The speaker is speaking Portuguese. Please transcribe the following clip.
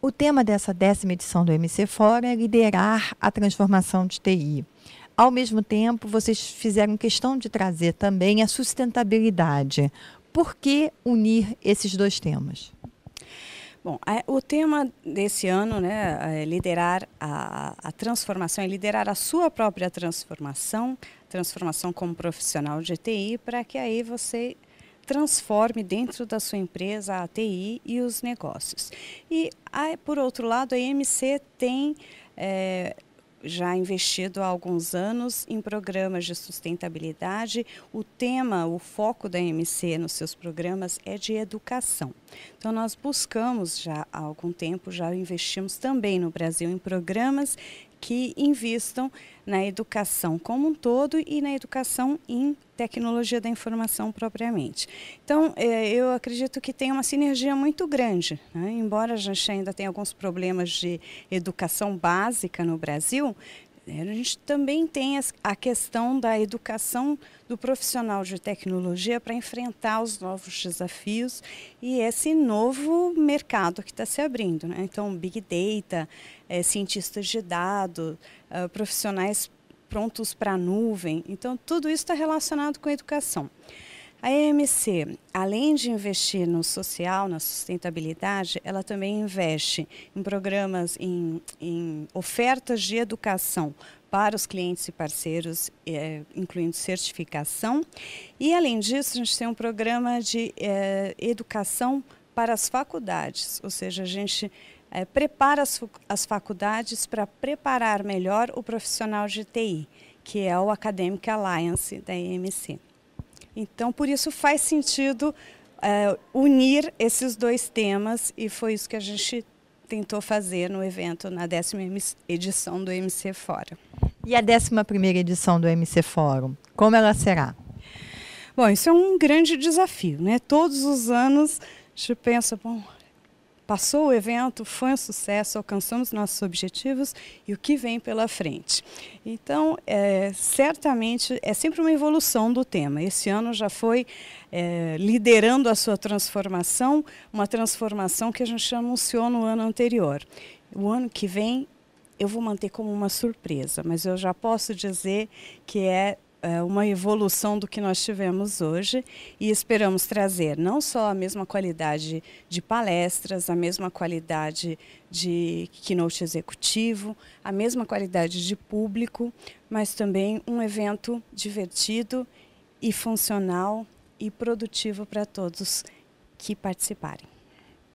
O tema dessa décima edição do MC Fórum é liderar a transformação de TI. Ao mesmo tempo, vocês fizeram questão de trazer também a sustentabilidade. Por que unir esses dois temas? Bom, é, o tema desse ano né, é liderar a, a transformação, é liderar a sua própria transformação, transformação como profissional de TI, para que aí você transforme dentro da sua empresa a TI e os negócios. E, por outro lado, a EMC tem é, já investido há alguns anos em programas de sustentabilidade. O tema, o foco da EMC nos seus programas é de educação. Então, nós buscamos já há algum tempo, já investimos também no Brasil em programas que investam na educação como um todo e na educação em tecnologia da informação propriamente. Então, é, eu acredito que tem uma sinergia muito grande. Né? Embora a gente ainda tenha alguns problemas de educação básica no Brasil, é, a gente também tem a questão da educação do profissional de tecnologia para enfrentar os novos desafios e esse novo mercado que está se abrindo. Né? Então, Big Data, é, cientistas de dados, ah, profissionais prontos para a nuvem. Então, tudo isso está relacionado com a educação. A EMC, além de investir no social, na sustentabilidade, ela também investe em programas, em, em ofertas de educação para os clientes e parceiros, é, incluindo certificação. E, além disso, a gente tem um programa de é, educação para as faculdades, ou seja, a gente é, prepara as, as faculdades para preparar melhor o profissional de TI, que é o Academic Alliance da EMC. Então, por isso faz sentido é, unir esses dois temas e foi isso que a gente tentou fazer no evento, na décima edição do MC Fórum. E a décima primeira edição do MC Fórum, como ela será? Bom, isso é um grande desafio, né? Todos os anos a gente pensa, bom, passou o evento, foi um sucesso, alcançamos nossos objetivos e o que vem pela frente. Então, é, certamente é sempre uma evolução do tema. Esse ano já foi é, liderando a sua transformação, uma transformação que a gente anunciou no ano anterior. O ano que vem eu vou manter como uma surpresa, mas eu já posso dizer que é é, uma evolução do que nós tivemos hoje e esperamos trazer não só a mesma qualidade de palestras, a mesma qualidade de keynote executivo, a mesma qualidade de público, mas também um evento divertido e funcional e produtivo para todos que participarem.